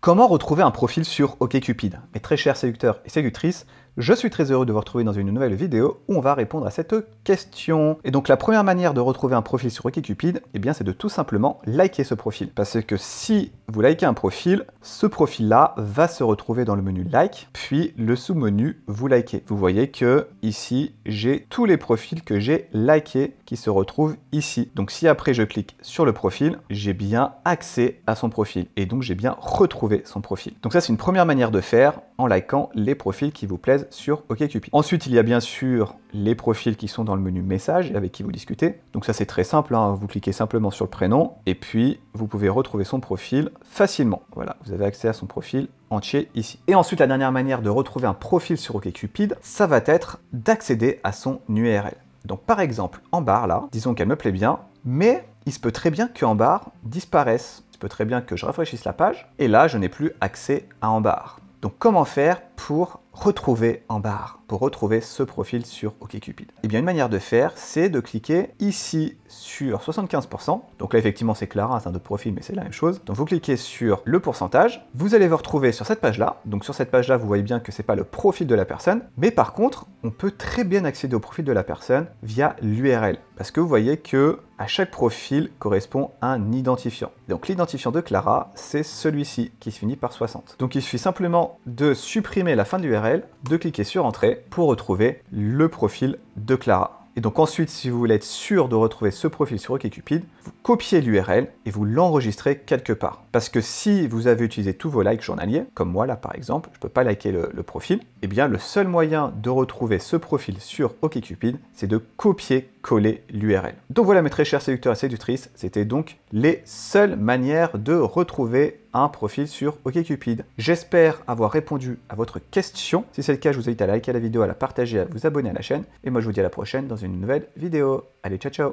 Comment retrouver un profil sur OkCupid Mes très chers séducteurs et séductrices, je suis très heureux de vous retrouver dans une nouvelle vidéo où on va répondre à cette question. Et donc la première manière de retrouver un profil sur OkCupid, et eh bien c'est de tout simplement liker ce profil. Parce que si vous likez un profil, ce profil-là va se retrouver dans le menu like, puis le sous-menu vous likez. Vous voyez que ici, j'ai tous les profils que j'ai likés qui se retrouvent ici. Donc si après je clique sur le profil, j'ai bien accès à son profil et donc j'ai bien retrouvé son profil. Donc ça c'est une première manière de faire en likant les profils qui vous plaisent sur OkCupid. Ensuite, il y a bien sûr les profils qui sont dans le menu message avec qui vous discutez. Donc ça c'est très simple, hein. vous cliquez simplement sur le prénom et puis vous pouvez retrouver son profil facilement. Voilà, vous avez accès à son profil entier ici. Et ensuite, la dernière manière de retrouver un profil sur OkCupid, ça va être d'accéder à son URL. Donc par exemple, en barre là, disons qu'elle me plaît bien, mais il se peut très bien que barre disparaisse. Il se peut très bien que je rafraîchisse la page et là, je n'ai plus accès à en barre. Donc comment faire pour retrouver en barre, pour retrouver ce profil sur OkCupid Et eh bien une manière de faire, c'est de cliquer ici sur 75%, donc là effectivement c'est Clara, c'est un autre profil mais c'est la même chose, donc vous cliquez sur le pourcentage, vous allez vous retrouver sur cette page-là, donc sur cette page-là vous voyez bien que c'est pas le profil de la personne, mais par contre on peut très bien accéder au profil de la personne via l'URL, parce que vous voyez que à chaque profil correspond un identifiant. Donc l'identifiant de Clara, c'est celui-ci qui se finit par 60. Donc il suffit simplement de supprimer la fin de l'URL de cliquer sur Entrée pour retrouver le profil de Clara. Et donc ensuite, si vous voulez être sûr de retrouver ce profil sur OkCupid, vous copiez l'URL et vous l'enregistrez quelque part. Parce que si vous avez utilisé tous vos likes journaliers, comme moi là par exemple, je ne peux pas liker le, profil, et eh bien le seul moyen de retrouver ce profil sur OkCupid, c'est de copier-coller l'URL. Donc voilà mes très chers séducteurs et séductrices, c'était donc les seules manières de retrouver un profil sur OkCupid. J'espère avoir répondu à votre question. Si c'est le cas, je vous invite à liker la vidéo, à la partager, à vous abonner à la chaîne. Et moi, je vous dis à la prochaine dans une nouvelle vidéo. Allez, ciao ciao